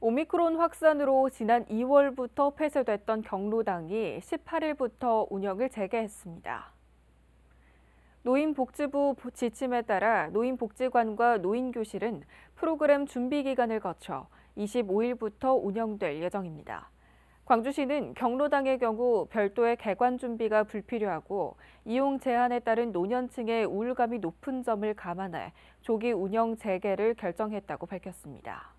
오미크론 확산으로 지난 2월부터 폐쇄됐던 경로당이 18일부터 운영을 재개했습니다. 노인복지부 지침에 따라 노인복지관과 노인교실은 프로그램 준비 기간을 거쳐 25일부터 운영될 예정입니다. 광주시는 경로당의 경우 별도의 개관 준비가 불필요하고 이용 제한에 따른 노년층의 우울감이 높은 점을 감안해 조기 운영 재개를 결정했다고 밝혔습니다.